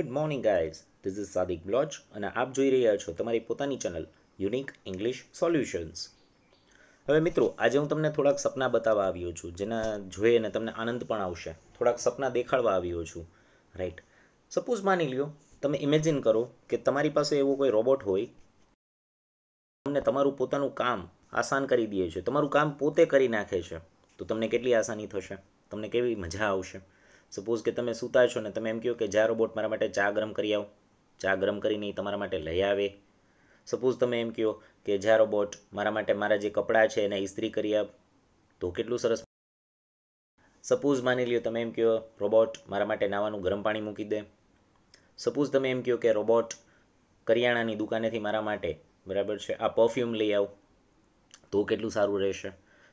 Good morning guys this is Sadiq Baloch અને આપ જોઈ રહ્યા છો તમારી પોતાની ચેનલ યુનિક ઇંગ્લિશ સોલ્યુશન્સ હવે મિત્રો આજે હું તમને થોડાક સપના બતાવવા આવ્યો છું જેના જોઈએ અને તમને આનંદ પણ આવશે થોડાક સપના દેખાડવા આવ્યો છું રાઈટ સપોઝ માની લ્યો તમે ઇમેજિન કરો કે તમારી પાસે એવો કોઈ રોબોટ હોય તમને તમારું પોતાનું કામ આસાન કરી દે છે તમારું કામ પોતે કરી નાખે છે તો તમને કેટલી આસાની થશે તમને કેવી મજા આવશે સપોઝ કે તમે સૂતા છો ને તમે એમ કહો કે જા રોબોટ મારા માટે ચા ગરમ કરી આવો ચા ગરમ કરીને એ તમારા માટે લઈ આવે સપોઝ તમે એમ કહો કે જા રોબોટ મારા માટે મારા જે કપડાં છે એને ઇસ્ત્રી કરી આપ તો કેટલું સરસ સપોઝ માની લ્યો તમે એમ કહો રોબોટ મારા માટે નાવાનું ગરમ પાણી મૂકી દે સપોઝ તમે એમ કહો કે રોબોટ કરિયાણાની દુકાનેથી મારા માટે બરાબર છે આ પરફ્યુમ લઈ આવો તો કેટલું સારું રહેશે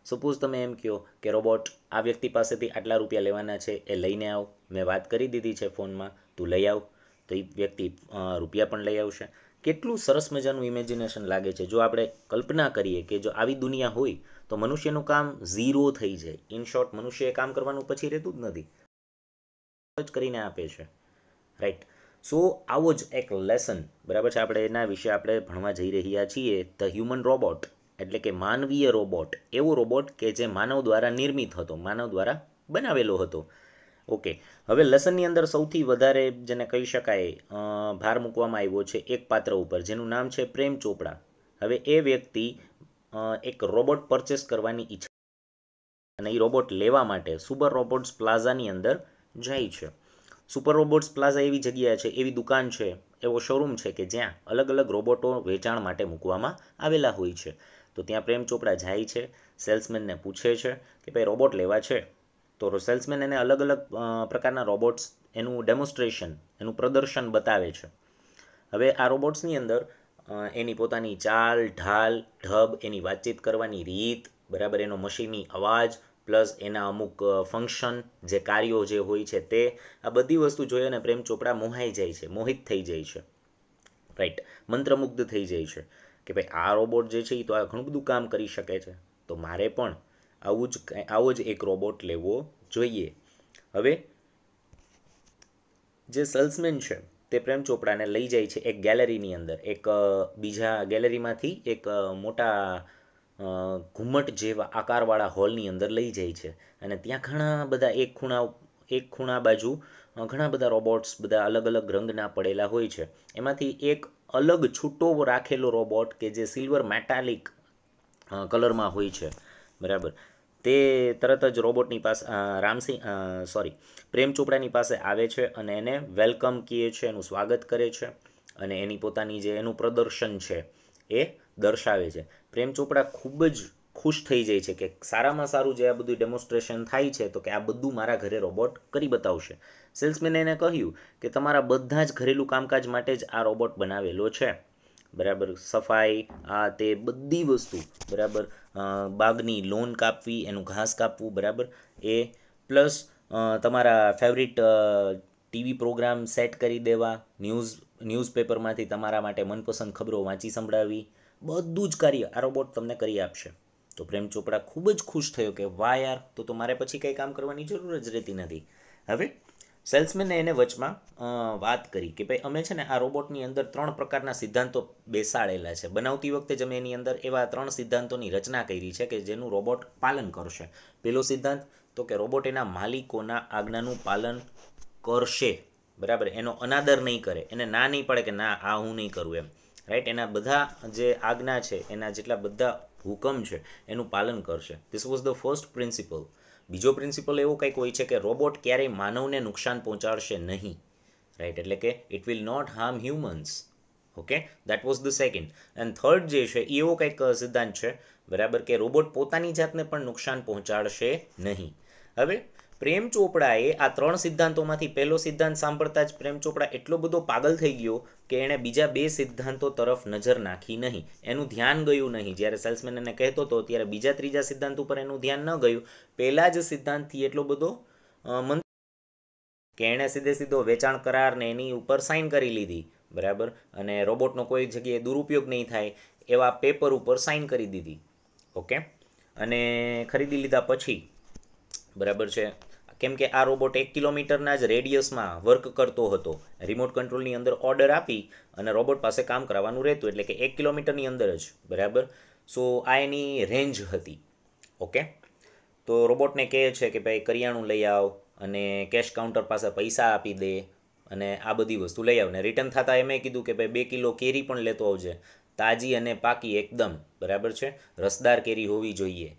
સપોઝ તમે એમ કહો કે રોબોટ આ વ્યક્તિ પાસેથી આટલા રૂપિયા લેવાના છે એ લઈને આવ મેં વાત કરી દીધી છે ફોનમાં તું લઈ આવ તો એ વ્યક્તિ રૂપિયા પણ લઈ આવશે કેટલું સરસ મજાનું ઇમેજિનેશન લાગે છે જો આપણે કલ્પના કરીએ કે જો આવી દુનિયા હોય તો મનુષ્યનું કામ ઝીરો થઈ જાય ઇન શોર્ટ મનુષ્ય એ કામ કરવાનું પછી રહેતું જ નથી જ કરીને આપે છે રાઈટ સો આવો જ એક લેસન બરાબર છે આપણે એના વિશે આપણે ભણવા જઈ રહ્યા છીએ ધ હ્યુમન રોબોટ એટલે કે માનવીય રોબોટ એવો રોબોટ કે જે માનવ દ્વારા નિર્મિત હતો માનવ દ્વારા બનાવેલો હતો ઓકે હવે લસનની અંદર સૌથી વધારે જેને કહી શકાય ભાર મૂકવામાં આવ્યો છે એક પાત્ર ઉપર જેનું નામ છે પ્રેમ ચોપડા હવે એ વ્યક્તિ એક રોબોટ પરચેસ કરવાની ઈચ્છા અને એ રોબોટ લેવા માટે સુપર રોબોટ્સ પ્લાઝાની અંદર જાય છે સુપર રોબોટ્સ પ્લાઝા એવી જગ્યા છે એવી દુકાન છે એવો શોરૂમ છે કે જ્યાં અલગ અલગ રોબોટો વેચાણ માટે મૂકવામાં આવેલા હોય છે તો ત્યાં પ્રેમ ચોપડા જાય છે સેલ્સમેનને પૂછે છે કે ભાઈ રોબોટ લેવા છે તો સેલ્સમેન એને અલગ અલગ પ્રકારના રોબોટ્સ એનું ડેમોન્સ્ટ્રેશન એનું પ્રદર્શન બતાવે છે હવે આ રોબોટ્સની અંદર એની પોતાની ચાલ ઢાલ ઢબ એની વાતચીત કરવાની રીત બરાબર એનો મશીનની અવાજ પ્લસ એના અમુક ફંક્શન જે કાર્યો જે હોય છે તે આ બધી વસ્તુ જોઈ અને પ્રેમ ચોપડા મોહાઈ જાય છે મોહિત થઈ જાય છે રાઈટ મંત્રમુગ્ધ થઈ જાય છે કે ભાઈ આ રોબોટ જે છે એ તો આ ઘણું બધું કામ કરી શકે છે તો મારે પણ આવું જ આવો જ એક રોબોટ લેવો જોઈએ હવે જે સેલ્સમેન છે તે પ્રેમ ચોપડાને લઈ જાય છે એક ગેલેરીની અંદર એક બીજા ગેલેરીમાંથી એક મોટા ઘુમ્મટ જેવા આકારવાળા હોલની અંદર લઈ જાય છે અને ત્યાં ઘણા બધા એક ખૂણા એક ખૂણા બાજુ ઘણા બધા રોબોટ્સ બધા અલગ અલગ રંગના પડેલા હોય છે એમાંથી એક અલગ છૂટો રાખેલો રોબોટ કે જે સિલ્વર મેટાલિક કલરમાં હોય છે બરાબર તે તરત જ રોબોટની પાસે રામસિંહ સોરી પ્રેમ ચોપડાની પાસે આવે છે અને એને વેલકમ કીએ છે એનું સ્વાગત કરે છે અને એની પોતાની જે એનું પ્રદર્શન છે એ દર્શાવે છે પ્રેમ ચોપડા ખૂબ જ ખુશ થઈ જાય છે કે સારામાં સારું જે આ બધું ડેમોન્સ્ટ્રેશન થાય છે તો કે આ બધું મારા ઘરે રોબોટ કરી બતાવશે સેલ્સમેને એને કહ્યું કે તમારા બધા જ ઘરેલું કામકાજ માટે જ આ રોબોટ બનાવેલો છે બરાબર સફાઈ આ તે બધી વસ્તુ બરાબર બાગની લોન કાપવી એનું ઘાસ કાપવું બરાબર એ પ્લસ તમારા ફેવરિટ ટીવી પ્રોગ્રામ સેટ કરી દેવા ન્યૂઝ ન્યૂઝપેપરમાંથી તમારા માટે મનપસંદ ખબરો વાંચી સંભળાવી બધું જ કાર્ય આ રોબોટ તમને કરી આપશે તો પ્રેમ ચોપડા ખૂબ જ ખુશ થયો કે વાહ યાર તો તો મારે પછી કંઈ કામ કરવાની જરૂર જ રહેતી નથી હવે સેલ્સમેને એને વચમાં વાત કરી કે ભાઈ અમે છે ને આ રોબોટની અંદર ત્રણ પ્રકારના સિદ્ધાંતો બેસાડેલા છે બનાવતી વખતે જ અમે એની અંદર એવા ત્રણ સિદ્ધાંતોની રચના કરી છે કે જેનું રોબોટ પાલન કરશે પેલો સિદ્ધાંત તો કે રોબોટ એના માલિકોના આજ્ઞાનું પાલન કરશે બરાબર એનો અનાદર નહીં કરે એને ના નહીં પડે કે ના આ હું નહીં કરું એમ રાઈટ એના બધા જે આજ્ઞા છે એના જેટલા બધા હુકમ છે એનું પાલન કરશે this was the first principle બીજો પ્રિન્સિપલ એવો કંઈક હોય છે કે રોબોટ ક્યારેય માનવને નુકસાન પહોંચાડશે નહીં રાઈટ એટલે કે it will not harm humans okay that was the second and third જે છે એવો કંઈક સિદ્ધાંત છે બરાબર કે રોબોટ પોતાની જાતને પણ નુકસાન પહોંચાડશે નહીં હવે પ્રેમ ચોપડાએ આ ત્રણ સિદ્ધાંતોમાંથી પહેલો સિદ્ધાંત સાંભળતા જ પ્રેમ ચોપડા એટલો બધો પાગલ થઈ ગયો કે એણે બીજા બે સિદ્ધાંતો તરફ નજર નાખી નહીં એનું ધ્યાન ગયું નહીં જ્યારે સેલ્સમેન એને કહેતો હતો ત્યારે બીજા ત્રીજા સિદ્ધાંત ઉપર એનું ધ્યાન ન ગયું પહેલાં જ સિદ્ધાંતથી એટલો બધો મન કે એણે સીધે સીધો વેચાણ કરારને એની ઉપર સાઇન કરી લીધી બરાબર અને રોબોટનો કોઈ જગ્યાએ દુરુપયોગ નહીં થાય એવા પેપર ઉપર સાઇન કરી દીધી ઓકે અને ખરીદી લીધા પછી બરાબર છે કેમ કે આ રોબોટ એક કિલોમીટરના જ રેડિયસમાં વર્ક કરતો હતો રિમોટ કંટ્રોલની અંદર ઓર્ડર આપી અને રોબોટ પાસે કામ કરાવવાનું રહેતું એટલે કે એક કિલોમીટરની અંદર જ બરાબર સો આ એની રેન્જ હતી ઓકે તો રોબોટને કહે છે કે ભાઈ કરિયાણું લઈ આવ અને કેશ કાઉન્ટર પાસે પૈસા આપી દે અને આ બધી વસ્તુ લઈ આવને રિટર્ન થતાં એમે કીધું કે ભાઈ બે કિલો કેરી પણ લેતો આવજે તાજી અને પાકી એકદમ બરાબર છે રસદાર કેરી હોવી જોઈએ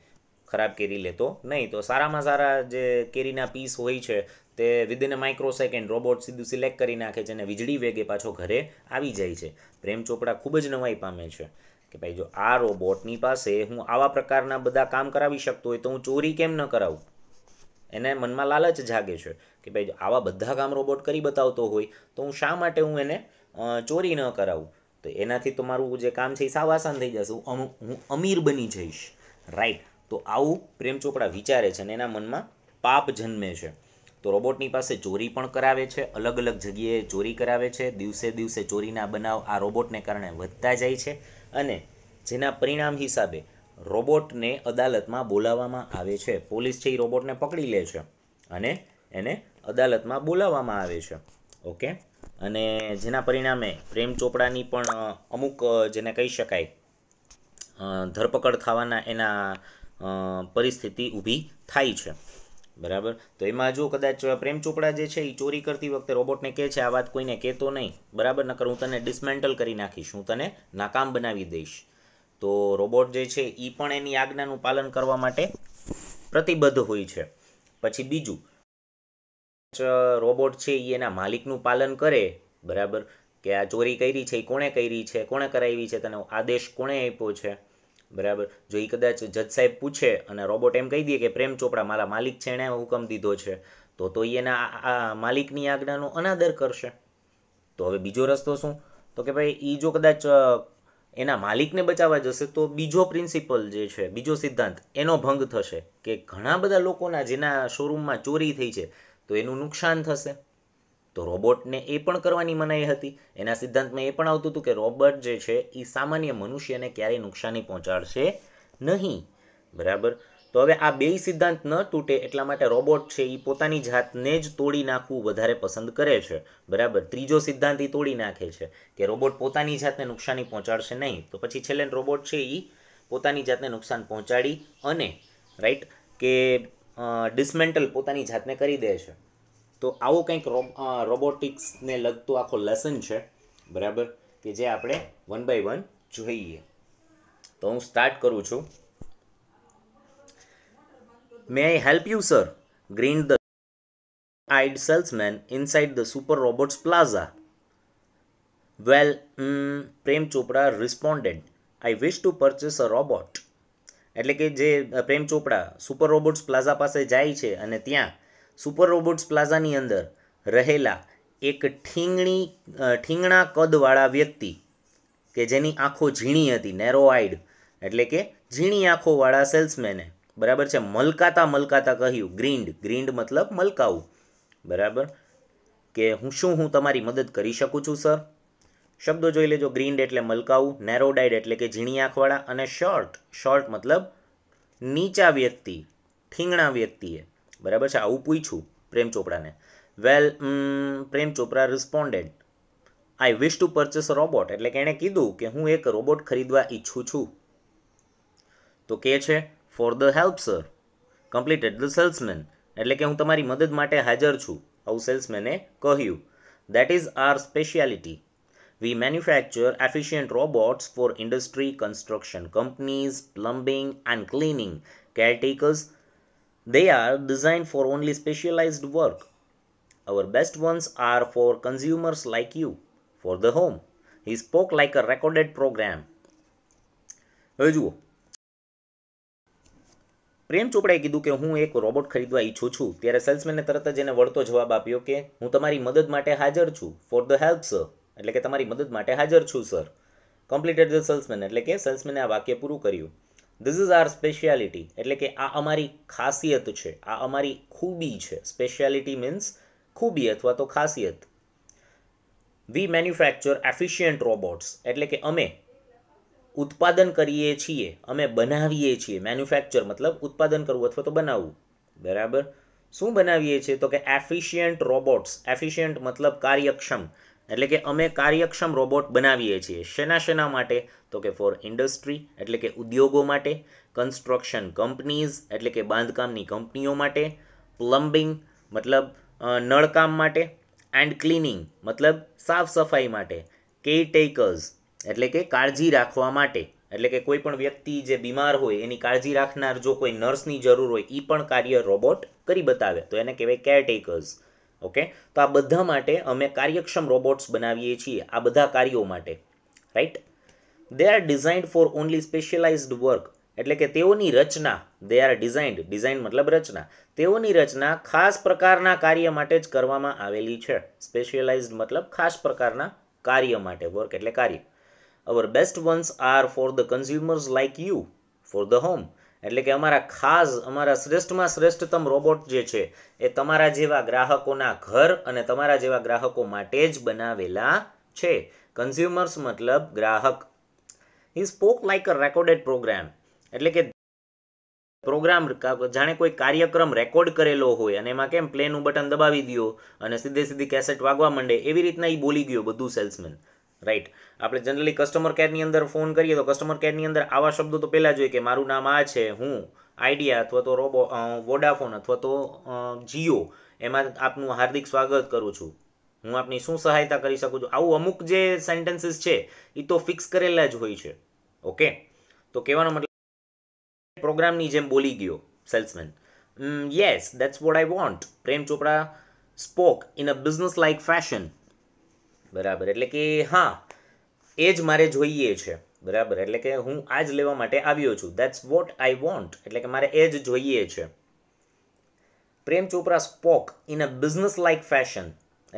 ખરાબ કેરી લેતો નહીં તો સારામાં સારા જે કેરીના પીસ હોય છે તે within a microsecond robot સીધું સિલેક્ટ કરી નાખે છે અને વીજળી વેગે પાછો ઘરે આવી જાય છે પ્રેમ ચોપડા ખૂબ જ નવાઈ પામે છે કે ભાઈ જો આ રોબોટની પાસે હું આવા પ્રકારના બધા કામ કરાવી શકતો હોય તો હું ચોરી કેમ ન કરાવું એને મનમાં લાલચ જાગે છે કે ભાઈ જો આવા બધા કામ રોબોટ કરી બતાવતો હોય તો હું શા માટે હું એને ચોરી ન કરાવું તો એનાથી તો મારું જે કામ છે એ સાવ આસાન થઈ જશે હું હું અમીર બની જઈશ રાઈટ તો આવું પ્રેમ ચોપડા વિચારે છે અને એના મનમાં પાપ જન્મે છે તો રોબોટની પાસે ચોરી પણ કરાવે છે અલગ અલગ જગ્યાએ ચોરી કરાવે છે દિવસે દિવસે ચોરીના બનાવ આ રોબોટને કારણે વધતા જાય છે અને જેના પરિણામ હિસાબે રોબોટને અદાલતમાં બોલાવવામાં આવે છે પોલીસ છે એ રોબોટને પકડી લે છે અને એને અદાલતમાં બોલાવવામાં આવે છે ઓકે અને જેના પરિણામે પ્રેમ ચોપડાની પણ અમુક જેને કહી શકાય ધરપકડ થવાના એના પરિસ્થિતિ ઊભી થાય છે બરાબર તો એમાં જો કદાચ પ્રેમ ચોપડા જે છે એ ચોરી કરતી વખતે રોબોટને કહે છે આ વાત કોઈને કહેતો નહીં બરાબર નકર હું તને ડિસમેન્ટલ કરી નાખીશ હું તને નાકામ બનાવી દઈશ તો રોબોટ જે છે એ પણ એની આજ્ઞાનું પાલન કરવા માટે પ્રતિબદ્ધ હોય છે પછી બીજું રોબોટ છે એ એના માલિકનું પાલન કરે બરાબર કે આ ચોરી કરી છે એ કોણે કરી છે કોણે કરાવી છે તને આદેશ કોણે આપ્યો છે બરાબર જો એ કદાચ જજ સાહેબ પૂછે અને રોબોટ એમ કહી દે કે પ્રેમ ચોપડા મારા માલિક છે એણે હુકમ દીધો છે તો તો એના આ માલિકની આજ્ઞાનો અનાદર કરશે તો હવે બીજો રસ્તો શું તો કે ભાઈ એ જો કદાચ એના માલિકને બચાવવા જશે તો બીજો પ્રિન્સિપલ જે છે બીજો સિદ્ધાંત એનો ભંગ થશે કે ઘણા બધા લોકોના જેના શોરૂમમાં ચોરી થઈ છે તો એનું નુકસાન થશે તો રોબોટને એ પણ કરવાની મનાઈ હતી એના સિદ્ધાંતમાં એ પણ આવતું હતું કે રોબોટ જે છે એ સામાન્ય મનુષ્યને ક્યારેય નુકસાની પહોંચાડશે નહીં બરાબર તો હવે આ બેય સિદ્ધાંત ન તૂટે એટલા માટે રોબોટ છે એ પોતાની જાતને જ તોડી નાખવું વધારે પસંદ કરે છે બરાબર ત્રીજો સિદ્ધાંત એ તોડી નાખે છે કે રોબોટ પોતાની જાતને નુકસાની પહોંચાડશે નહીં તો પછી છેલ્લે રોબોટ છે એ પોતાની જાતને નુકસાન પહોંચાડી અને રાઈટ કે ડિસમેન્ટલ પોતાની જાતને કરી દે છે તો આવો કંઈક રોબોટિક્સને લગતું આખો લેસન છે બરાબર કે જે આપણે વન બાય વન જોઈએ તો હું સ્ટાર્ટ કરું છું may I help you sir green the eyed salesman inside the Super Robots Plaza well Prem Chopra responded I wish to purchase a robot એટલે કે જે પ્રેમ ચોપડા સુપર રોબોટ્સ પ્લાઝા પાસે જાય છે અને ત્યાં સુપર રોબોટ્સ પ્લાઝાની અંદર રહેલા એક ઠીંગણી ઠીંગણા કદવાળા વ્યક્તિ કે જેની આંખો ઝીણી હતી નેરો આઈડ એટલે કે ઝીણી આંખોવાળા સેલ્સમેને બરાબર છે મલકાતા મલકાતા કહ્યું ગ્રીન્ડ ગ્રીન્ડ મતલબ મલકાવું બરાબર કે હું શું હું તમારી મદદ કરી શકું છું સર શબ્દો જોઈ લેજો ગ્રીન્ડ એટલે મલકાવું નેરોડાઇડ એટલે કે ઝીણી આંખવાળા અને શોર્ટ શોર્ટ મતલબ નીચા વ્યક્તિ ઠીંગણા વ્યક્તિએ બરાબર છે આવું પૂછ્યું પ્રેમ ચોપડાને well Prem Chopra responded I wish to purchase robot એટલે કે એણે કીધું કે હું એક રોબોટ ખરીદવા ઈચ્છું છું તો કે છે for the help sir completed the salesman એટલે કે હું તમારી મદદ માટે હાજર છું આવું સેલ્સમેને કહ્યું that is our speciality we manufacture efficient robots for industry construction companies plumbing and cleaning, caretakers They are designed for only specialized work. Our best ones are for consumers like you, for the home. He spoke like a recorded program. હવે જુઓ પ્રેમ ચોપડાએ કીધું કે હું એક robot ખરીદવા ઈચ્છું છું ત્યારે સેલ્સમેને તરત જ એને વળતો જવાબ આપ્યો કે હું તમારી મદદ માટે હાજર છું ફોર ધ હેલ્પ સર એટલે કે તમારી મદદ માટે હાજર છું સર કમ્પ્લીટેડ ધ સેલ્સમેન એટલે કે સેલ્સમેને આ વાક્ય પૂરું કર્યું ધીસ ઇઝ આર સ્પેશિયાલિટી એટલે કે આ અમારી ખાસિયત છે આ અમારી ખૂબી છે સ્પેશિયાલિટી મીન્સ ખૂબી અથવા તો ખાસિયત વી મેન્યુફેક્ચર એફિશિયન્ટ રોબોટ્સ એટલે કે અમે ઉત્પાદન કરીએ છીએ અમે બનાવીએ છીએ મેન્યુફેક્ચર મતલબ ઉત્પાદન કરવું અથવા તો બનાવવું બરાબર શું બનાવીએ છીએ તો કે એફિશિયન્ટ રોબોટ્સ એફિશિયન્ટ મતલબ કાર્યક્ષમ એટલે કે અમે કાર્યક્ષમ રોબોટ બનાવીએ છીએ શેના શેના માટે તો કે ફોર ઇન્ડસ્ટ્રી એટલે કે ઉદ્યોગો માટે કન્સ્ટ્રક્શન કંપનીઝ એટલે કે બાંધકામની કંપનીઓ માટે પ્લમ્બિંગ મતલબ નળકામ માટે એન્ડ ક્લિનિંગ મતલબ સાફ સફાઈ માટે કેરટેકર્સ એટલે કે કાળજી રાખવા માટે એટલે કે કોઈ પણ વ્યક્તિ જે બીમાર હોય એની કાળજી રાખનાર જો કોઈ નર્સની જરૂર હોય એ પણ કાર્ય રોબોટ કરી બતાવે તો એને કહેવાય કેરટેકર્સ ઓકે તો આ બધા માટે અમે કાર્યક્ષમ રોબોટ્સ બનાવીએ છીએ આ બધા કાર્યો માટે right they are designed for only specialised work એટલે કે તેઓની રચના દે આર ડિઝાઇન્ડ ડિઝાઇન મતલબ રચના તેઓની રચના ખાસ પ્રકારના કાર્ય માટે જ કરવામાં આવેલી છે સ્પેશિયલાઇઝ્ડ મતલબ ખાસ પ્રકારના કાર્ય માટે વર્ક એટલે કાર્ય our best ones are for the consumers like you for the home એટલે કે અમારા ખાસ અમારા શ્રેષ્ઠમાં શ્રેષ્ઠતમ રોબોટ જે છે એ તમારા જેવા ગ્રાહકોના ઘર અને તમારા જેવા ગ્રાહકો માટે જ બનાવેલા છે કન્ઝ્યુમર્સ મતલબ ગ્રાહક he spoke like a recorded programme એટલે કે પ્રોગ્રામ જાણે કોઈ કાર્યક્રમ રેકોર્ડ કરેલો હોય અને એમાં કેમ પ્લેનું બટન દબાવી દો અને સીધે સીધી કેસેટ વાગવા માંડે એવી રીતના એ બોલી ગયો બધું સેલ્સમેન રાઈટ આપણે જનરલી કસ્ટમર કેરની અંદર ફોન કરીએ તો કસ્ટમર કેરની અંદર આવા શબ્દો તો પહેલાં જોઈએ કે મારું નામ આ છે હું આઈડિયા અથવા તો રોબો વોડાફોન અથવા તો જીઓ એમાં આપનું હાર્દિક સ્વાગત કરું છું હું આપની શું સહાયતા કરી શકું છું આવું અમુક જે સેન્ટેન્સીસ છે એ તો ફિક્સ કરેલા જ હોય છે ઓકે તો કહેવાનો મતલબ પ્રોગ્રામની જેમ બોલી ગયો salesman yes that's what I want Prem Chopra spoke in a businesslike fashion બરાબર એટલે કે હા એ જ મારે જોઈએ છે બરાબર એટલે કે હું આ જ લેવા માટે આવ્યો છું દેટ્સ વોટ આઈ વોન્ટ એટલે કે મારે એ જ જોઈએ છે Prem Chopra spoke in a businesslike fashion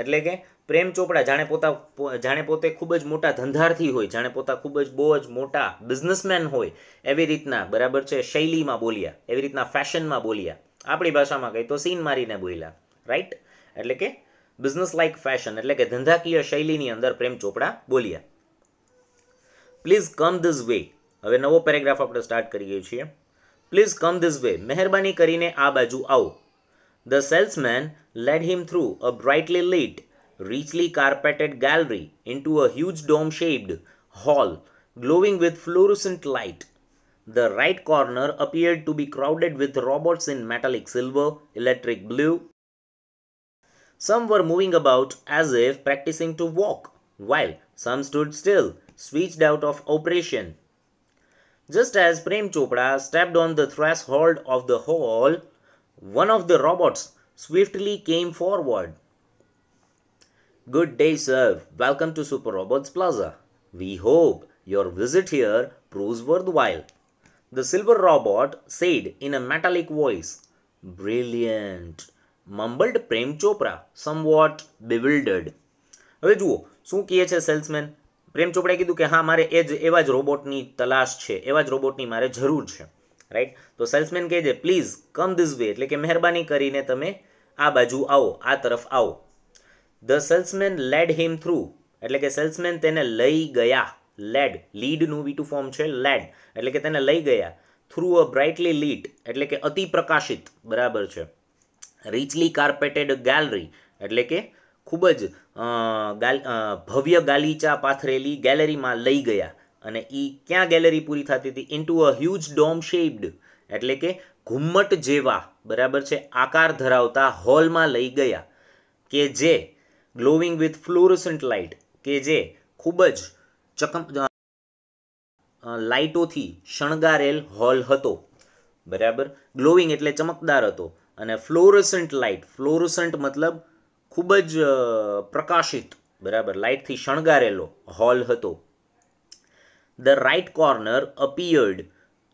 એટલે કે પ્રેમ ચોપડા જાણે પોતા જાણે પોતે ખૂબ જ મોટા ધંધારથી હોય જાણે પોતા ખૂબ જ બહુ જ મોટા બિઝનેસમેન હોય એવી રીતના બરાબર છે શૈલીમાં બોલ્યા એવી રીતના ફેશનમાં બોલ્યા આપણી ભાષામાં કહી તો સીન મારીને બોલ્યા રાઈટ એટલે કે બિઝનેસ લાઇક ફેશન એટલે કે ધંધાકીય શૈલીની અંદર પ્રેમ ચોપડા બોલ્યા પ્લીઝ કમ ધીસ વે હવે નવો પેરેગ્રાફ આપણે સ્ટાર્ટ કરીએ છીએ પ્લીઝ કમ ધીસ વે મહેરબાની કરીને આ બાજુ આવો the salesman led him through a brightly lit richly carpeted gallery into a huge dome shaped hall glowing with fluorescent light. The right corner appeared to be crowded with robots in metallic silver, electric blue, Some were moving about as if practicing to walk, while some stood still, switched out of operation. Just as Prem Chopra stepped on the threshold of the hall, one of the robots swiftly came forward. Good day, sir. Welcome to Super Robots Plaza. We hope your visit here proves worthwhile. The silver robot said in a metallic voice, Brilliant. Mumbled Prem Chopra somewhat bewildered હવે જુઓ શું કહે છે salesman પ્રેમ ચોપડાએ કીધું કે હા મારે એ જ એવા જ રોબોટની તલાશ છે એવા જ રોબોટની મારે જરૂર છે રાઈટ તો સેલ્સમેન કહે છે પ્લીઝ કમ ધીસ વે એટલે કે મહેરબાની કરીને તમે આ બાજુ આવો આ તરફ આવો the salesman led him through એટલે કે સેલ્સમેન તેને લઈ ગયા લેડ લીડનું વી ટુ ફોર્મ છે લેડ એટલે કે તેને લઈ ગયા થ્રુ અ બ્રાઇટલી લીડ એટલે કે અતિ પ્રકાશિત બરાબર છે રીચલી કાર્પેટેડ ગેલરી એટલે કે ખૂબ જ ભવ્ય ગાલીચા પાથરેલી ગેલેરીમાં લઈ ગયા અને એ ક્યાં ગેલેરી પૂરી થતી હતી into a huge dome shaped એટલે કે ઘુમ્મટ જેવા બરાબર છે આકાર ધરાવતા હોલમાં લઈ ગયા કે જે ગ્લોવિંગ વિથ ફ્લોરસન્ટ લાઇટ કે જે ખૂબ જ ચકમ લાઇટોથી શણગારેલ હોલ હતો બરાબર ગ્લોવિંગ એટલે ચમકદાર હતો અને ફ્લોરસન્ટ લાઇટ ફ્લોરસન્ટ મતલબ ખૂબ જ પ્રકાશિત બરાબર લાઇટથી શણગારેલો હોલ હતો the right corner appeared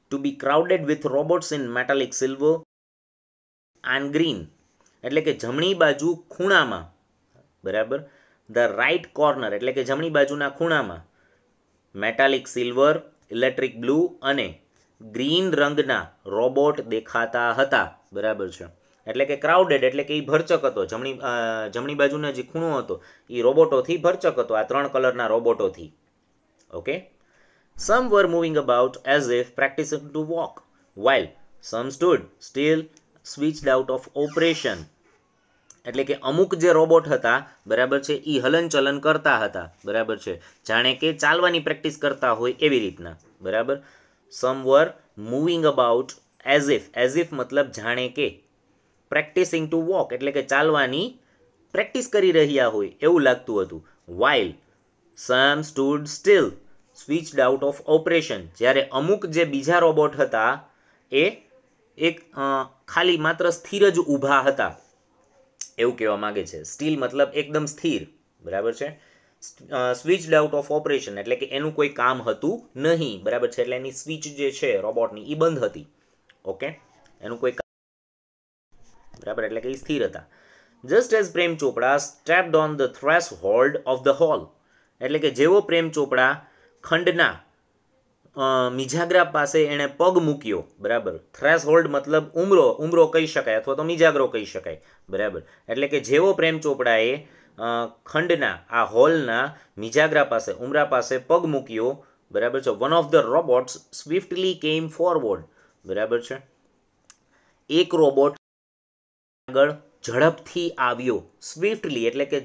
to be crowded with robots in metallic silver and green એટલે કે જમણી બાજુ ખૂણામાં બરાબર ધ રાઇટ કોર્નર એટલે કે જમણી બાજુના ખૂણામાં મેટાલિક સિલ્વર ઇલેક્ટ્રિક બ્લુ અને ગ્રીન રંગના રોબોટ દેખાતા હતા બરાબર છે એટલે કે ક્રાઉડેડ એટલે કે એ ભરચક હતો જમણી જમણી બાજુનો જે ખૂણો હતો એ રોબોટોથી ભરચક હતો આ ત્રણ કલરના રોબોટોથી okay some were moving about as if practising to walk while some stood still switched out of operation એટલે કે અમુક જે રોબોટ હતા બરાબર છે એ હલનચલન કરતા હતા બરાબર છે જાણે કે ચાલવાની પ્રેક્ટિસ કરતા હોય એવી રીતના બરાબર some were moving about as if as if મતલબ જાણે કે પ્રેક્ટિસિંગ ટુ વોક એટલે કે ચાલવાની પ્રેક્ટિસ કરી રહ્યા હોય એવું લાગતું હતું while some stood still switch out of operation જ્યારે અમુક જે બીજા રોબોટ હતા એ એક ખાલી માત્ર સ્થિર જ ઊભા હતા એવું કહેવા માગે છે સ્ટીલ મતલબ એકદમ સ્થિર બરાબર છે સ્વિચ આઉટ ઓફ ઓપરેશન એટલે કે એનું કોઈ કામ હતું નહીં બરાબર છે એટલે એની સ્વિચ જે છે રોબોટની એ બંધ હતી ઓકે એનું કોઈ બરાબર એટલે કે એ સ્થિર હતા just as Prem Chopra stepped on the threshold of the hall એટલે કે જેવો પ્રેમ ચોપડા ખંડના મિજાગ્રા પાસે એણે પગ મૂક્યો બરાબર થ્રેશ હોલ્ડ મતલબ ઉમરો ઉમરો કહી શકાય અથવા તો મિજાગરો કહી શકાય બરાબર એટલે કે જેવો પ્રેમ ચોપડાએ ખંડના આ હોલના મિજાગરા પાસે ઉમરા પાસે પગ મૂક્યો બરાબર છે one of the robots swiftly came forward બરાબર છે એક રોબોટ આગળ ઝડપથી આવ્યો સ્વિફ્ટલી એટલે કે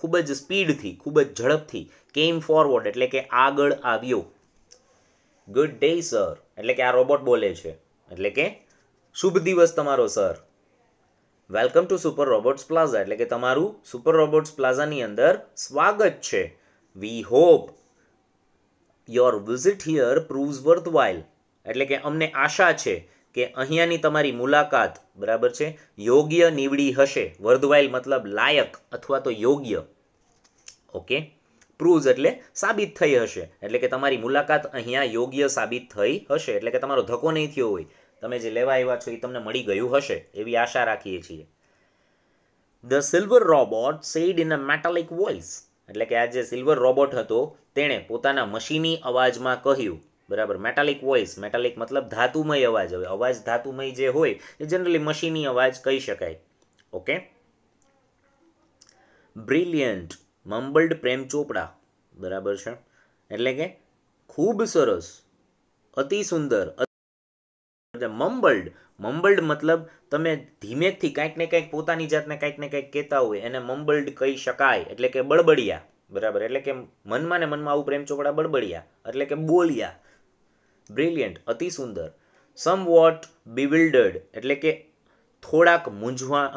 ખૂબ જ સ્પીડથી ખૂબ જ ઝડપથી કેમ ફોરવર્ડ એટલે કે આગળ આવ્યો ગુડ ડે સર એટલે કે આ રોબોટ બોલે છે એટલે કે શુભ દિવસ તમારો sir welcome to Super Robots Plaza એટલે કે તમારું સુપર રોબોટ્સ પ્લાઝાની અંદર સ્વાગત છે we hope your visit here proves worthwhile એટલે કે અમને આશા છે કે અહીંયાની તમારી મુલાકાત બરાબર છે યોગ્ય નીવડી હશે વર્ધવાઇલ મતલબ લાયક અથવા તો યોગ્ય ઓકે પ્રૂવ્સ એટલે સાબિત થઈ હશે એટલે કે તમારી મુલાકાત અહીંયા યોગ્ય સાબિત થઈ હશે એટલે કે તમારો ધક્કો નહીં થયો હોય તમે જે લેવા આવ્યા છો એ તમને મળી ગયું હશે એવી આશા રાખીએ છીએ the silver robot said in a metallic voice એટલે કે આ જે સિલ્વર રોબોટ હતો તેણે પોતાના મશીની અવાજમાં કહ્યું બરાબર મેટાલિક વોઇસ મેટાલિક મતલબ ધાતુમય અવાજ હવે અવાજ ધાતુમય જે હોય એ જનરલી મશીની અવાજ કહી શકાય ઓકે બ્રિલિયન્ટ મંબલ્ડ પ્રેમ ચોપડા બરાબર છે એટલે કે ખૂબ સરસ અતિ સુંદર મમ્બલ્ડ મમ્બલ્ડ મતલબ તમે ધીમેથી કાંઈક ને કાંઈક પોતાની જાતને કાંઈક ને કાંઈક કહેતા હોય એને મમ્બલ્ડ કહી શકાય એટલે કે બળબડિયા બરાબર એટલે કે મનમાં ને મનમાં આવું પ્રેમ ચોપડા બળબડિયા એટલે કે બોલ્યા બ્રિલિયન્ટ અતિ સુંદર સમ વોટ બિવિલ્ડર્ડ એટલે કે થોડાક મૂંઝવા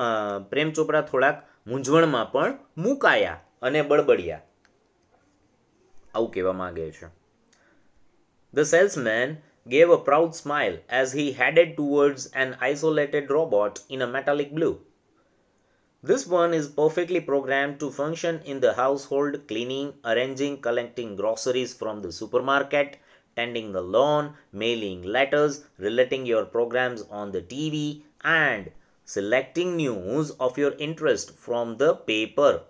પ્રેમ ચોપડા થોડાક મૂંઝવણમાં પણ મુકાયા અને બળબડિયા આવું કહેવા માંગે છે the salesman gave a proud smile as he headed towards an isolated robot in a metallic blue. This one is perfectly programmed to function in the household, cleaning, arranging, collecting groceries from the supermarket, tending the lawn, mailing letters, relating your programs on the TV, and selecting news of your interest from the paper.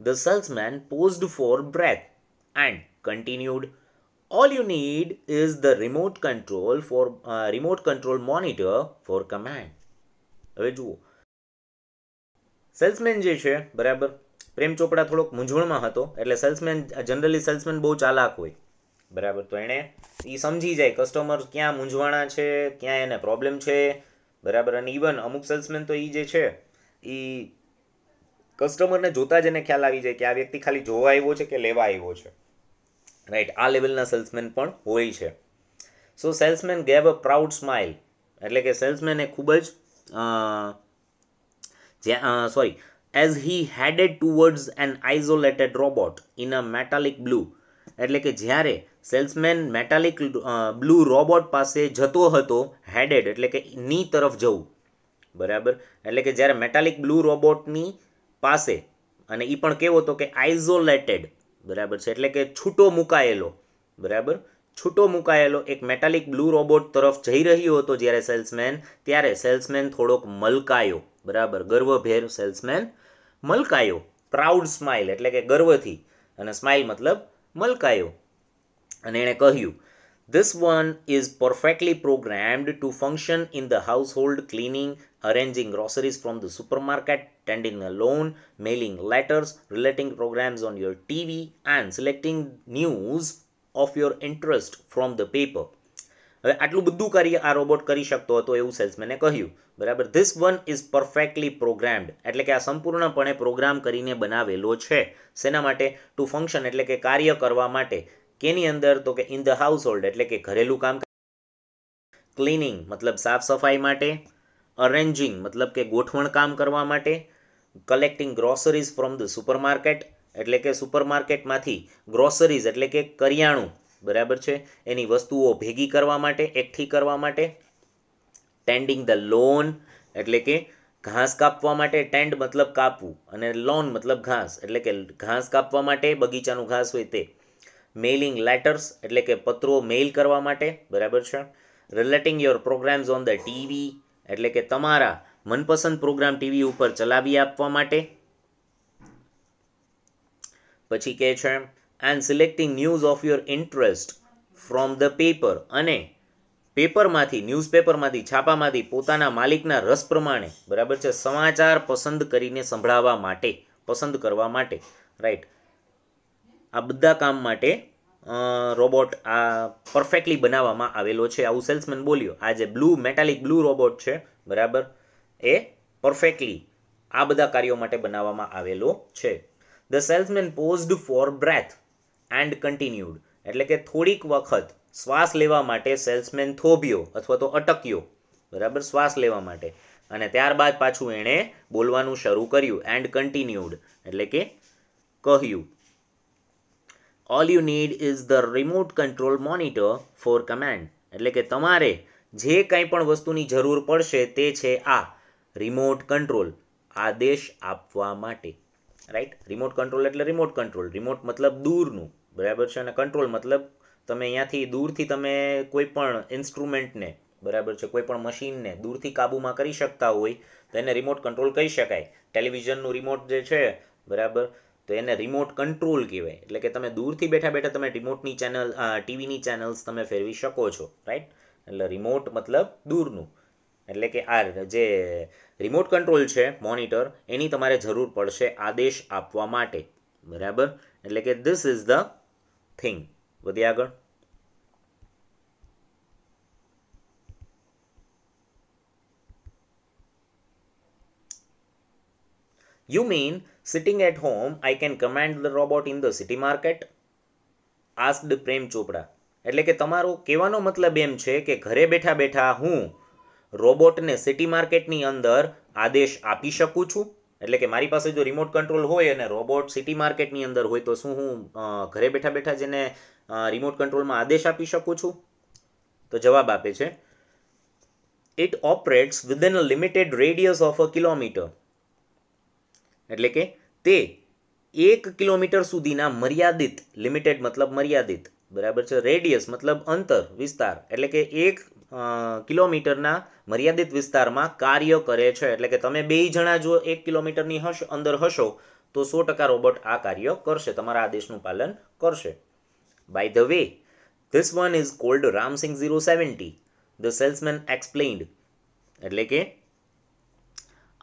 The salesman paused for breath and continued all you need is the remote control for uh, remote control monitor for command હવે જુઓ salesman જે છે બરાબર પ્રેમ ચોપડા થોડોક મૂંઝવણમાં હતો એટલે સેલ્સમેન જનરલી સેલ્સમેન બહુ ચાલાક હોય બરાબર તો એણે એ સમજી જાય કસ્ટમર ક્યાં મૂંઝવાણા છે ક્યાં એને પ્રોબ્લેમ છે બરાબર અને ઇવન અમુક સેલ્સમેન તો એ જે છે એ કસ્ટમરને જોતા જ એને ખ્યાલ આવી જાય કે આ વ્યક્તિ ખાલી જોવા આવ્યો છે કે લેવા આવ્યો છે રાઈટ આ લેવલના સેલ્સમેન પણ હોય છે so salesman gave a proud smile એટલે કે સેલ્સમેને ખૂબ જ જે sorry as he headed towards an isolated robot in a metallic blue એટલે કે જ્યારે સેલ્સમેન મેટાલિક બ્લુ રોબોટ પાસે જતો હતો હેડેડ એટલે કે ની તરફ જવું બરાબર એટલે કે જ્યારે મેટાલિક બ્લુ રોબોટની પાસે અને એ પણ કેવો હતો કે આઇઝોલેટેડ બરાબર છે એટલે કે છૂટો મુકાયેલો બરાબર છૂટો મુકાયેલો એક મેટાલિક બ્લુ રોબોટ તરફ જઈ રહ્યો હતો જ્યારે સેલ્સમેન ત્યારે સેલ્સમેન થોડોક મલકાયો બરાબર ગર્વભેર સેલ્સમેન મલકાયો પ્રાઉડ સ્માઇલ એટલે કે ગર્વથી અને સ્માઇલ મતલબ મલકાયો અને એણે કહ્યું This one is perfectly programmed to function in the household cleaning, arranging groceries from the supermarket, tending a loan, mailing letters, relating programs on your TV and selecting news of your interest from the paper. હવે આટલું બધું કાર્ય આ robot કરી શકતો હતો એવું સેલ્સમેને કહ્યું બરાબર this one is perfectly programmed એટલે કે આ સંપૂર્ણપણે પ્રોગ્રામ કરીને બનાવેલો છે શેના માટે ટુ ફંક્શન એટલે કે કાર્ય કરવા માટે કેની અંદર તો કે ઇન ધ હાઉસ હોલ્ડ એટલે કે ઘરેલું કામ ક્લિનિંગ મતલબ સાફ સફાઈ માટે અરેન્જિંગ મતલબ કે ગોઠવણ કામ કરવા માટે collecting groceries from the supermarket એટલે કે સુપરમાર્કેટમાંથી ગ્રોસરીઝ એટલે કે કરિયાણું બરાબર છે એની વસ્તુઓ ભેગી કરવા માટે એકઠી કરવા માટે ટેન્ડિંગ ધ લોન એટલે કે ઘાસ કાપવા માટે ટેન્ડ મતલબ કાપવું અને લોન મતલબ ઘાસ એટલે કે ઘાસ કાપવા માટે બગીચાનું ઘાસ હોય તે મેઇલિંગ લેટર્સ એટલે કે પત્રો મેઇલ કરવા માટે બરાબર છે relating your programs on the TV એટલે કે તમારા મનપસંદ પ્રોગ્રામ ટીવી ઉપર ચલાવી આપવા માટે પછી કહે છે and selecting news of your interest from the paper અને પેપરમાંથી ન્યૂઝપેપરમાંથી છાપામાંથી પોતાના માલિકના રસ પ્રમાણે બરાબર છે સમાચાર પસંદ કરીને સંભળાવવા માટે પસંદ કરવા માટે રાઈટ આ બધા કામ માટે રોબોટ આ પરફેક્ટલી બનાવવામાં આવેલો છે આવું સેલ્સમેન બોલ્યો આ જે બ્લુ મેટાલિક બ્લુ રોબોટ છે બરાબર એ પરફેક્ટલી આ બધા કાર્યો માટે બનાવવામાં આવેલો છે the salesman paused for breath and continued એટલે કે થોડીક વખત શ્વાસ લેવા માટે સેલ્સમેન થોભ્યો અથવા તો અટક્યો બરાબર શ્વાસ લેવા માટે અને ત્યારબાદ પાછું એણે બોલવાનું શરૂ કર્યું એન્ડ કન્ટિન્યુડ એટલે કે કહ્યું all you need is the remote control monitor for command એટલે કે તમારે જે કંઈ પણ વસ્તુની જરૂર પડશે તે છે આ રિમોટ કંટ્રોલ આદેશ આપવા માટે રાઈટ રિમોટ કંટ્રોલ એટલે રિમોટ કંટ્રોલ રિમોટ મતલબ દૂરનું બરાબર છે અને કંટ્રોલ મતલબ તમે અહીંયાથી દૂરથી તમે કોઈ પણ ઇન્સ્ટ્રુમેન્ટને બરાબર છે કોઈ પણ મશીનને દૂરથી કાબૂમાં કરી શકતા હોય તો એને રિમોટ કંટ્રોલ કહી શકાય ટેલિવિઝનનું રિમોટ જે છે બરાબર તો એને રિમોટ કંટ્રોલ કહેવાય એટલે કે તમે દૂરથી બેઠા બેઠા તમે રિમોટની ચેનલ ટીવીની ચેનલ્સ તમે ફેરવી શકો છો રાઈટ એટલે રિમોટ મતલબ દૂરનું એટલે કે આ જે રિમોટ કંટ્રોલ છે મોનિટર એની તમારે જરૂર પડશે આદેશ આપવા માટે બરાબર એટલે કે ધીસ ઇઝ ધ થિંગ વધી આગળ you mean Sitting at home, I can command the robot in the city market. Asked Prem Chopra એટલે કે તમારો કહેવાનો મતલબ એમ છે કે ઘરે બેઠા બેઠા હું રોબોટને સિટી માર્કેટની અંદર આદેશ આપી શકું છું એટલે કે મારી પાસે જો રિમોટ કંટ્રોલ હોય અને રોબોટ સિટી માર્કેટની અંદર હોય તો શું હું ઘરે બેઠા બેઠા જેને રિમોટ કંટ્રોલમાં આદેશ આપી શકું છું તો જવાબ આપે છે it operates within a limited radius of a kilometer એટલે કે તે એક કિલોમીટર સુધીના મર્યાદિત લિમિટેડ મતલબ મર્યાદિત બરાબર છે રેડિયસ મતલબ અંતર વિસ્તાર એટલે કે એક કિલોમીટરના મર્યાદિત વિસ્તારમાં કાર્ય કરે છે એટલે કે તમે બે જણા જો એક કિલોમીટરની હશ અંદર હશો તો સો ટકા રોબોટ આ કાર્ય કરશે તમારા આદેશનું પાલન કરશે by the way this one is called Ramsingh zero seventy the salesman explained એટલે કે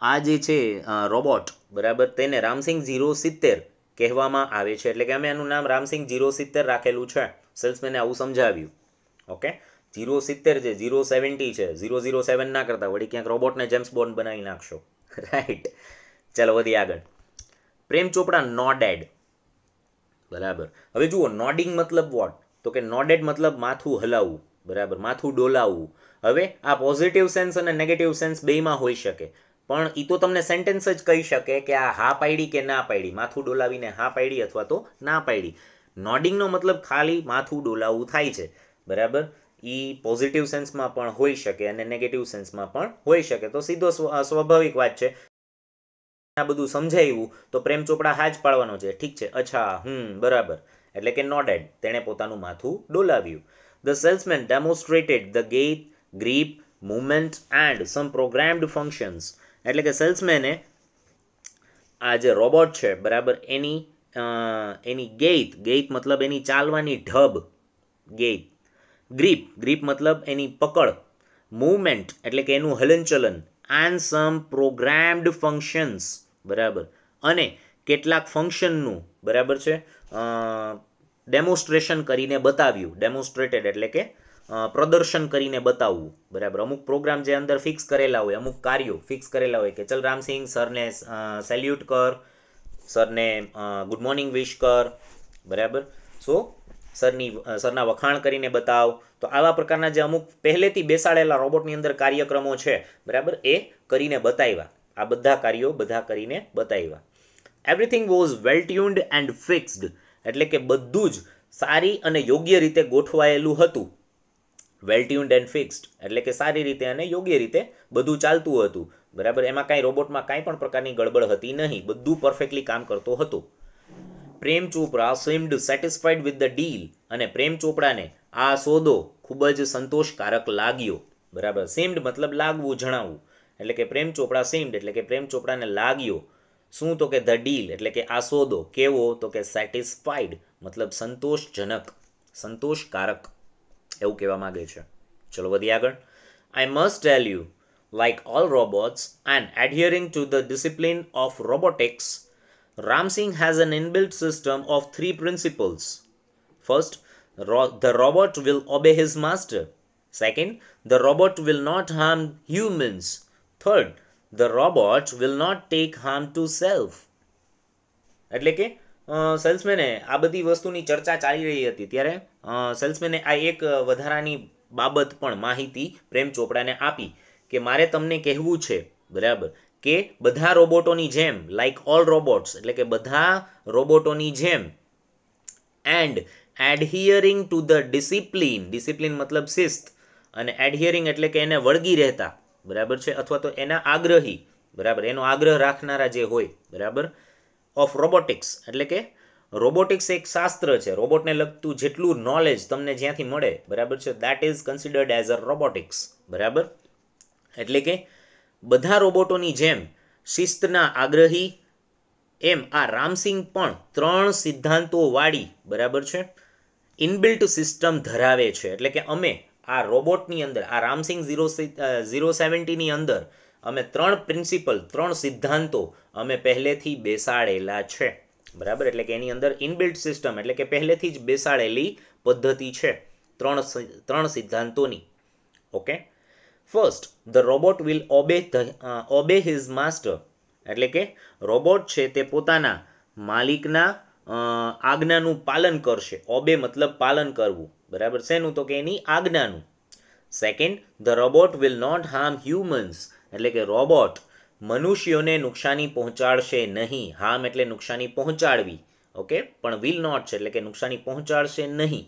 આ જે છે રોબોટ બરાબર તેને રામસિંગ ઝીરો સિત્તેર કહેવામાં આવે છે એટલે કે અમે એનું નામ રામસિંગ ઝીરો સિત્તેર રાખેલું છે સેલ્સમેને આવું સમજાવ્યું ઓકે ઝીરો સિત્તેર છે ઝીરો સેવન્ટી છે ઝીરો ઝીરો સેવન ના કરતા વળી ક્યાંક રોબોટને જેમ્સ બોન્ડ બનાવી નાખશો રાઈટ ચાલો વધી આગળ પ્રેમ ચોપડા નોડેડ બરાબર હવે જુઓ નોડિંગ મતલબ વોટ તો કે નોડેડ મતલબ માથું હલાવવું બરાબર માથું ડોલાવવું હવે આ પોઝિટિવ સેન્સ અને નેગેટિવ સેન્સ બેમાં હોઈ શકે પણ એ તો તમને સેન્ટેન્સ જ કહી શકે કે આ હા પાડી કે ના પાડી માથું ડોલાવીને હા પાડી અથવા તો ના પાડી નોડિંગનો મતલબ ખાલી માથું ડોલાવવું થાય છે બરાબર એ પોઝિટિવ સેન્સમાં પણ હોઈ શકે અને નેગેટિવ સેન્સમાં પણ હોઈ શકે તો સીધો સ્વાભાવિક વાત છે આ બધું સમજાયું તો પ્રેમ ચોપડા હા જ પાડવાનો છે ઠીક છે અચ્છા હમ બરાબર એટલે કે નોડેડ તેણે પોતાનું માથું ડોલાવ્યું the salesman demonstrated the gait grip movement and some programmed functions એટલે કે સેલ્સમેને આ જે રોબોટ છે બરાબર એની એની ગેઇત ગેઇત મતલબ એની ચાલવાની ઢબ ગેઇત ગ્રીપ ગ્રીપ મતલબ એની પકડ મૂવમેન્ટ એટલે કે એનું હલનચલન એન્ડ સમ પ્રોગ્રામ્ડ ફંક્શન્સ બરાબર અને કેટલાક ફંક્શનનું બરાબર છે ડેમોન્સ્ટ્રેશન કરીને બતાવ્યું ડેમોન્સ્ટ્રેટેડ એટલે કે પ્રદર્શન કરીને બતાવવું બરાબર અમુક પ્રોગ્રામ જે અંદર ફિક્સ કરેલા હોય અમુક કાર્યો ફિક્સ કરેલા હોય કે ચલ રામસિંહ સરને સેલ્યુટ કર સરને ગુડ મોર્નિંગ વિશ કર બરાબર સો સરની સરના વખાણ કરીને બતાવ તો આવા પ્રકારના જે અમુક પહેલેથી બેસાડેલા રોબોટની અંદર કાર્યક્રમો છે બરાબર એ કરીને બતાવ્યા આ બધા કાર્યો બધા કરીને બતાવ્યા everything was well tuned and fixed એટલે કે બધું જ સારી અને યોગ્ય રીતે ગોઠવાયેલું હતું વેલ ટ્યુન્ડ એન્ડ ફિક્સ્ડ એટલે કે સારી રીતે અને યોગ્ય રીતે બધું ચાલતું હતું બરાબર એમાં કાંઈ રોબોટમાં કાંઈ પણ પ્રકારની ગડબડ હતી નહીં બધું પરફેક્ટલી કામ કરતો હતો Prem Chopra seemed satisfied with the deal અને પ્રેમ ચોપડાને આ સોદો ખૂબ જ સંતોષકારક લાગ્યો બરાબર સેમ્ડ મતલબ લાગવું જણાવવું એટલે કે પ્રેમ ચોપડા સેમ્ડ એટલે કે પ્રેમ ચોપડાને લાગ્યો શું તો કે ધ ડીલ એટલે કે આ સોદો કેવો તો કે સેટિસ્ફાઈડ મતલબ સંતોષજનક સંતોષકારક એવું કહેવા માગે છે ચલો વધીએ આગળ I must tell like all robots and adhering to the discipline of robotics, Ram Singh has an inbuilt system of three principles. First, the robot will obey his master. Second, the robot will not harm humans. Third, the robot will not take harm to self. એટલે સેલ્સમેને આ બધી વસ્તુની ચર્ચા ચાલી રહી હતી ત્યારે સેલ્સમેને આ એક વધારાની બાબત પણ માહિતી પ્રેમ ચોપડાને આપી કે મારે તમને કહેવું છે બરાબર કે બધા રોબોટોની જેમ લાઇક ઓલ રોબોટ્સ એટલે કે બધા રોબોટોની જેમ and adhering to the discipline discipline મતલબ શિસ્ત અને એડહિયરિંગ એટલે કે એને વળગી રહેતા બરાબર છે અથવા તો એના આગ્રહી બરાબર એનો આગ્રહ રાખનારા જે હોય બરાબર ઓફ રોબોટિક્સ એટલે કે રોબોટિક્સ એક શાસ્ત્ર છે રોબોટને લગતું જેટલું નોલેજ તમને જ્યાંથી મળે બરાબર છે that is considered as a robotics બરાબર એટલે કે બધા રોબોટોની જેમ શિસ્તના આગ્રહી એમ આ રામસિંગ પણ ત્રણ સિદ્ધાંતોવાળી બરાબર છે ઇનબિલ્ટ સિસ્ટમ ધરાવે છે એટલે કે અમે આ રોબોટની અંદર આ રામસિંગ ઝીરો ઝીરો સેવન્ટીની અંદર અમે ત્રણ પ્રિન્સિપલ ત્રણ સિદ્ધાંતો અમે પહેલેથી બેસાડેલા છે બરાબર એટલે કે એની અંદર ઇનબિલ્ટ સિસ્ટમ એટલે કે પહેલેથી જ બેસાડેલી પદ્ધતિ છે ત્રણ ત્રણ સિદ્ધાંતોની okay first the robot will obey obey his master એટલે કે રોબોટ છે તે પોતાના માલિકના આજ્ઞાનું પાલન કરશે ઓબે મતલબ પાલન કરવું બરાબર શેનું તો કે એની આજ્ઞાનું second the robot will not harm humans એટલે કે રોબોટ મનુષ્યોને નુકસાની પહોંચાડશે નહીં હામ એટલે નુકસાની પહોંચાડવી ઓકે પણ વિલ નોટ છે એટલે કે નુકસાની પહોંચાડશે નહીં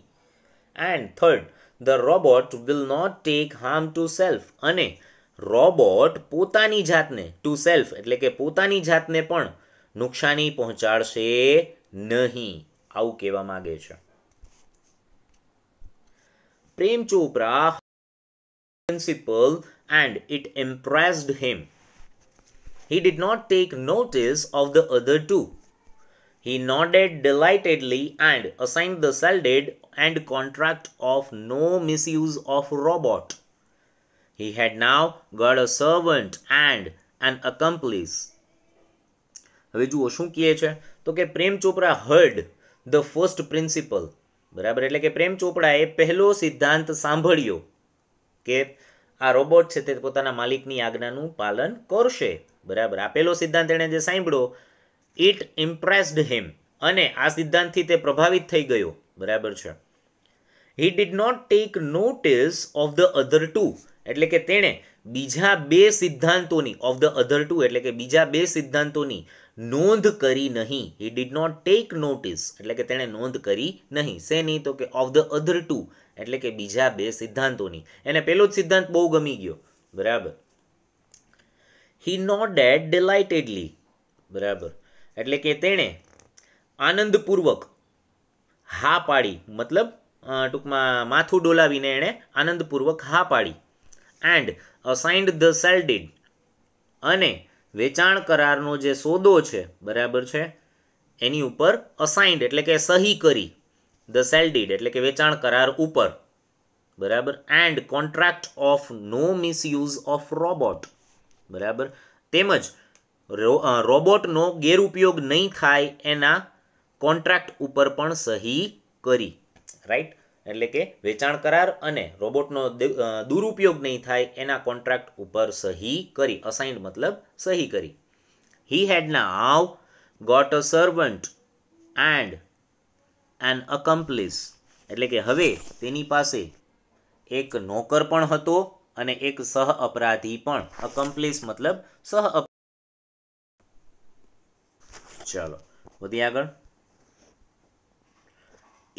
and third the robot will not take harm to self અને રોબોટ પોતાની જાતને ટુ સેલ્ફ એટલે કે પોતાની જાતને પણ નુકસાની પહોંચાડશે નહીં આવું કહેવા માગે છે Prem Chopra principle and it impressed him he did not take notice of the other two. He nodded delightedly and assigned the sell date and contract of no misuse of robot. He had now got a servant and an accomplice. હવે જુઓ શું કહે છે તો કે Prem Chopra heard the first principle બરાબર એટલે કે પ્રેમ ચોપડાએ પહેલો સિદ્ધાંત સાંભળ્યો કે આ રોબોટ છે તે પોતાના માલિકની આજ્ઞાનું પાલન કરશે બરાબર આપેલો સિદ્ધાંત એણે જે સાંભળ્યો ઇટ ઇમ્પ્રેસ્ડ હિમ અને આ સિદ્ધાંતથી તે પ્રભાવિત થઈ ગયો બરાબર છે he did not take notice of the other two એટલે કે તેણે બીજા બે સિદ્ધાંતોની ઓફ ધ અધર ટુ એટલે કે બીજા બે સિદ્ધાંતોની નોંધ કરી નહીં he did not take notice એટલે કે તેણે નોંધ કરી નહીં નહીં તો કે ઓફ ધ અધર ટુ એટલે કે બીજા બે સિદ્ધાંતોની એને પહેલો જ સિદ્ધાંત બહુ ગમી ગયો બરાબર હી નોડેડ ડિલાઇટેડલી બરાબર એટલે કે તેણે આનંદપૂર્વક હા પાડી મતલબ ટૂંકમાં માથું ડોલાવીને એણે આનંદપૂર્વક હા પાડી and assigned the sale deed અને વેચાણ કરારનો જે સોદો છે બરાબર છે એની ઉપર અસાઇન્ડ એટલે કે સહી કરી ધ સેલ ડીડ એટલે કે વેચાણ કરાર ઉપર બરાબર and contract of no misuse of robot બરાબર તેમજ રોબોટનો ગેરઉપયોગ નહીં થાય એના કોન્ટ્રાક્ટ ઉપર પણ સહી કરી રાઈટ એટલે કે વેચાણ કરાર અને રોબોટનો દુરુપયોગ નહીં થાય એના કોન્ટ્રાક્ટ ઉપર સહી કરી અસાઇન્ડ મતલબ સહી કરી હી હેડ ના have got a servant and an accomplice એટલે કે હવે તેની પાસે એક નોકર પણ હતો અને એક સહ અપરાધી પણ અકમ્પ્લિસ મતલબ સહ ચાલો વધીએ આગળ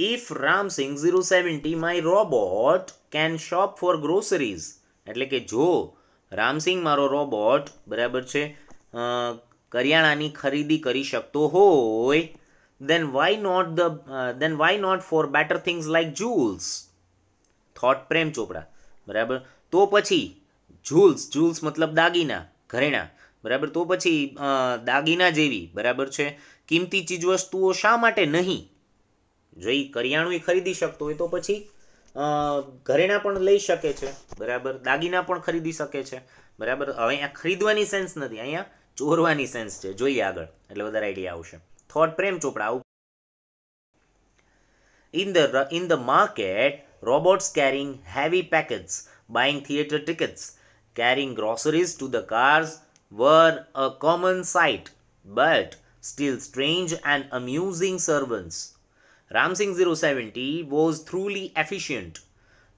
if Ramsingh zero seventy my robot can shop for groceries એટલે કે જો રામસિંગ મારો રોબોટ બરાબર છે કરિયાણાની ખરીદી કરી શકતો હોય then why not the uh, then why not for better things like jewels thought prem બરાબર તો પછી જૂલ્સ જૂલ્સ મતલબ દાગીના ઘરેણા બરાબર તો પછી દાગીના જેવી બરાબર છે કિંમતી ચીજવસ્તુઓ શા માટે નહીં જો એ કરિયાણું ખરીદી શકતો હોય તો પછી ઘરેણા પણ લઈ શકે છે બરાબર દાગીના પણ ખરીદી શકે છે બરાબર હવે અહીંયા ખરીદવાની સેન્સ નથી અહીંયા ચોરવાની સેન્સ છે જોઈએ આગળ એટલે વધારે આઈડિયા આવશે થોટ પ્રેમ ચોપડા આવું in the in the market robots carrying heavy packets buying theater tickets, carrying groceries to the cars were a common sight, but still strange and amusing servants. Ramsing 070 was truly efficient.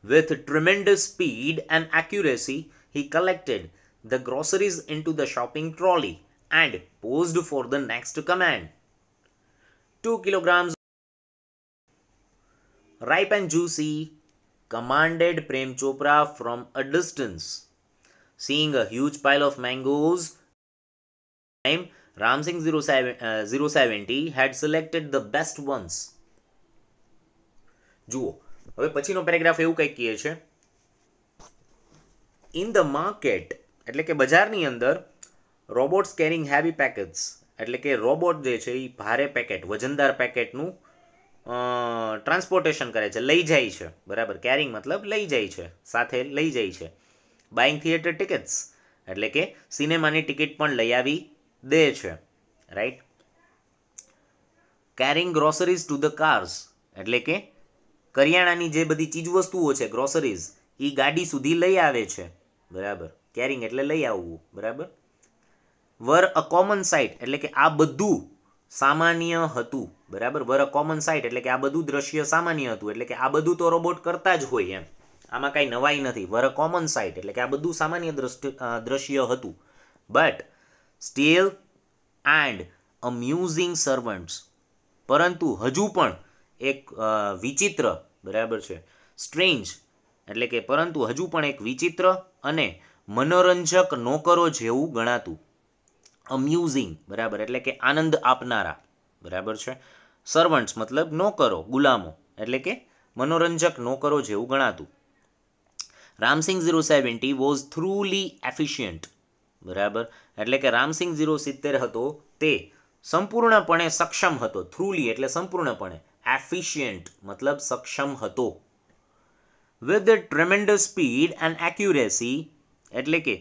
With tremendous speed and accuracy, he collected the groceries into the shopping trolley and posed for the next command. 2 kilograms ripe and juicy commanded Prem Chopra from a distance. Seeing a huge pile of mangoes, time Ram Singh 07, uh, 070 had selected the best ones. જુઓ હવે પછીનો paragraph એવું કંઈક કહે છે in the market એટલે કે બજારની અંદર રોબોટ્સ કેરિંગ હેવી પેકેટ્સ એટલે કે રોબોટ જે છે એ ભારે પેકેટ વજનદાર પેકેટનું ટ્રાન્સપોર્ટેશન કરે છે લઈ જાય છે બરાબર કેરિંગ મતલબ લઈ જાય છે સાથે લઈ જાય છે બાઇંગ થિયેટર ટિકિટ્સ એટલે કે સિનેમાની ટિકિટ પણ લઈ આવી દે છે right carrying groceries to the cars એટલે કે કરિયાણાની જે બધી ચીજવસ્તુઓ છે ગ્રોસરીઝ એ ગાડી સુધી લઈ આવે છે બરાબર કેરિંગ એટલે લઈ આવવું બરાબર વર અ કોમન સાઇટ એટલે કે આ બધું સામાન્ય હતું બરાબર વર અ કોમન સાઇટ એટલે કે આ બધું દ્રશ્ય સામાન્ય હતું એટલે કે આ બધું તો રોબોટ કરતા જ હોય એમ આમાં કાંઈ નવાઈ નથી વર અ કોમન સાઇટ એટલે કે આ બધું સામાન્ય દ્રશ્ય હતું but still and amusing servants પરંતુ હજુ પણ એક વિચિત્ર બરાબર છે સ્ટ્રેન્જ એટલે કે પરંતુ હજુ પણ એક વિચિત્ર અને મનોરંજક નોકરો જેવું ગણાતું અમ્યુઝિંગ બરાબર એટલે કે આનંદ આપનારા બરાબર છે સર્વન્ટ્સ મતલબ નોકરો ગુલામો એટલે કે મનોરંજક નોકરો જેવું ગણાતું Ramsingh zero seventy was truly efficient બરાબર એટલે કે રામસિંગ ઝીરો સિત્તેર હતો તે સંપૂર્ણપણે સક્ષમ હતો થ્રુલી એટલે સંપૂર્ણપણે એફિશિયન્ટ મતલબ સક્ષમ હતો with tremendous speed and accuracy એટલે કે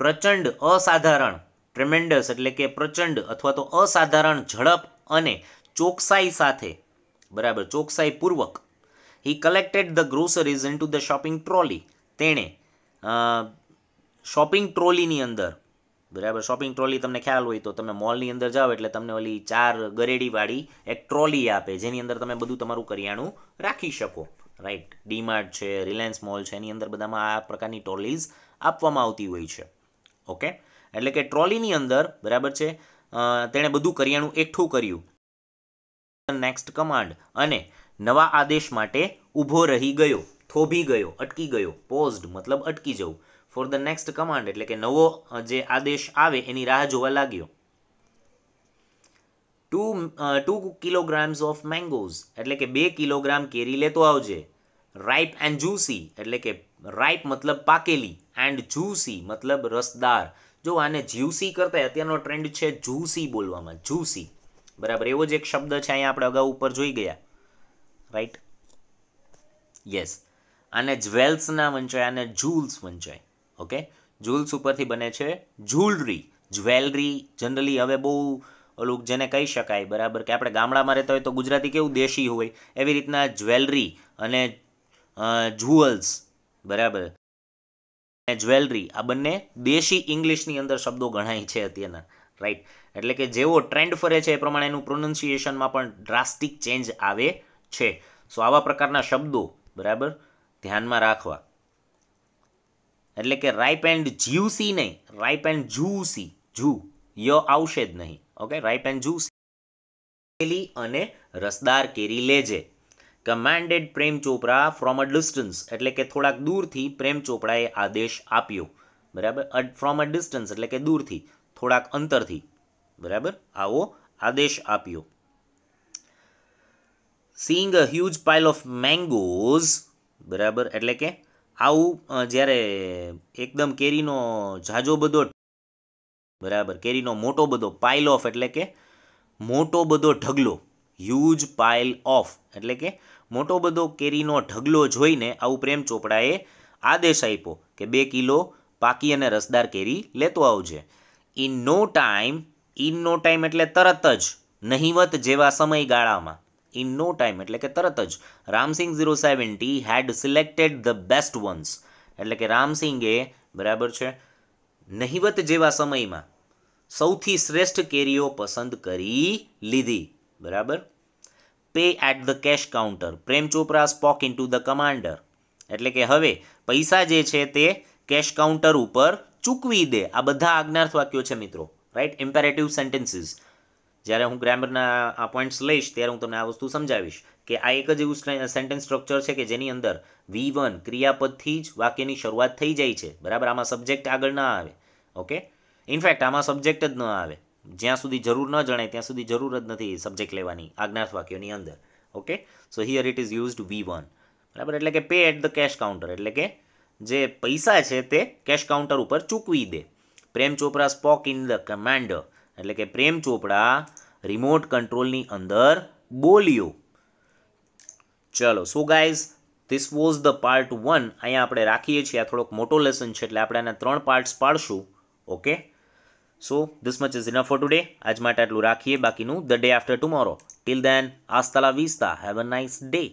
પ્રચંડ અસાધારણ ટ્રેમેન્ડસ એટલે કે પ્રચંડ અથવા તો અસાધારણ ઝડપ અને ચોકસાઈ સાથે બરાબર ચોકસાઈ પૂર્વક he collected the groceries into the shopping trolley તેણે શોપિંગ ટ્રોલીની અંદર બરાબર શોપિંગ ટ્રોલી તમને ખ્યાલ હોય તો તમે મોલની અંદર જાઓ એટલે તમને ઓલી ચાર ગરેડીવાળી એક ટ્રોલી આપે જેની અંદર તમે બધું તમારું કરિયાણું રાખી શકો રાઈટ ડીમાર્ટ છે રિલાયન્સ મોલ છે એની અંદર બધામાં આ પ્રકારની ટ્રોલીઝ આપવામાં આવતી હોય છે ઓકે એટલે કે ટ્રોલીની અંદર બરાબર છે તેણે બધું કરિયાણું એકઠું કર્યું નેક્સ્ટ કમાન્ડ અને નવા આદેશ માટે ઊભો રહી ગયો થોભી ગયો અટકી ગયો પોઝડ મતલબ અટકી જવું ફોર ધ નેક્સ્ટ કમાન્ડ એટલે કે નવો જે આદેશ આવે એની રાહ જોવા લાગ્યો two two kilograms of mangoes એટલે કે બે કિલોગ્રામ કેરી લેતો આવજે રાઈપ એન્ડ જ્યુસી એટલે કે રાઈપ મતલબ પાકેલી એન્ડ જ્યુસી મતલબ રસદાર જો આને જ્યુસી કરતાં અત્યારનો ટ્રેન્ડ છે જુસી બોલવામાં જુસી બરાબર એવો જ એક શબ્દ છે અહીંયા આપણે અગાઉ ઉપર જોઈ ગયા રાઈટ યસ આને જ્વેલ્સ ના વંચાય આને જ્યુલ્સ વંચાય ઓકે જૂલ્સ ઉપરથી બને છે જ્યુલરી જ્વેલરી જનરલી હવે બહુ ઓલું જેને કહી શકાય બરાબર કે આપણે ગામડામાં રહેતા હોય તો ગુજરાતી કેવું દેશી હોય એવી રીતના જ્વેલરી અને જ્યુઅલ્સ બરાબર અને જ્વેલરી આ બંને દેશી ઇંગ્લિશની અંદર શબ્દો ગણાય છે અત્યારના રાઈટ એટલે કે જેવો ટ્રેન્ડ ફરે છે એ પ્રમાણે એનું પ્રોનાઉન્સિએશનમાં પણ ડ્રાસ્ટિક ચેન્જ આવે છે સો આવા પ્રકારના શબ્દો બરાબર ધ્યાનમાં રાખવા એટલે કે રાઈપ એન્ડ જ્યુસી નહીં રાઈપ એન્ડ જ્યુસી જુ ય આવશે જ નહીં ઓકે રાઈપ એન્ડ જ્યુસી અને રસદાર કેરી લેજે commanded Prem Chopra from a distance એટલે કે થોડાક દૂરથી પ્રેમ ચોપરાએ આદેશ આપ્યો બરાબર ફ્રોમ અ ડિસ્ટન્સ એટલે કે દૂરથી થોડાક અંતરથી બરાબર આવો આદેશ આપ્યો seeing a huge pile of mangoes બરાબર એટલે કે આવું જ્યારે એકદમ કેરીનો ઝાઝો બધો બરાબર કેરીનો મોટો બધો પાઇલ ઓફ એટલે કે મોટો બધો ઢગલો હ્યુજ પાઇલ ઓફ એટલે કે મોટો બધો કેરીનો ઢગલો જોઈને આવું પ્રેમ ચોપડાએ આદેશ આપ્યો કે બે કિલો પાકી અને રસદાર કેરી લેતો આવજે in no time in no time એટલે તરત જ નહિવત જેવા સમયગાળામાં ઇન નો ટાઈમ એટલે કે તરત જ Ramsingh zero seventy had selected the best ones એટલે કે રામસિંગે બરાબર છે નહિવત જેવા સમયમાં સૌથી શ્રેષ્ઠ કેરીઓ પસંદ કરી લીધી બરાબર pay at the cash counter Prem Chopra spoke into the commander એટલે કે હવે પૈસા જે છે તે કેશ કાઉન્ટર ઉપર ચૂકવી દે આ બધા આજ્ઞાર્થ વાક્યો છે મિત્રો રાઈટ ઇમ્પેરેટિવ સેન્ટેન્સીસ જ્યારે હું ગ્રામરના આ પોઈન્ટ્સ લઈશ ત્યારે હું તમને આ વસ્તુ સમજાવીશ કે આ એક જ એવું સેન્ટેન્સ સ્ટ્રક્ચર છે કે જેની અંદર વી વન ક્રિયાપદથી જ વાક્યની શરૂઆત થઈ જાય છે બરાબર આમાં સબ્જેક્ટ આગળ ના આવે ઓકે ઇનફેક્ટ આમાં સબ્જેક્ટ જ ન આવે જ્યાં સુધી જરૂર ન જણાય ત્યાં સુધી જરૂર જ નથી સબ્જેક્ટ લેવાની આજ્ઞાર્થ વાક્યોની અંદર okay so here it is used V one બરાબર એટલે કે pay at the cash counter એટલે કે જે પૈસા છે તે કેશ કાઉન્ટર ઉપર ચૂકવી દે Prem Chopra spoke in the command એટલે કે પ્રેમ ચોપડા રિમોટ કંટ્રોલની અંદર બોલ્યો ચલો so guys this was the part one અહીંયા આપણે રાખીએ છીએ આ થોડોક મોટો લેસન છે એટલે આપણે આના ત્રણ પાર્ટ્સ પાડશું okay so this much is enough for today આજ માટે આટલું રાખીએ બાકીનું the day after tomorrow till then hasta la vista have a nice day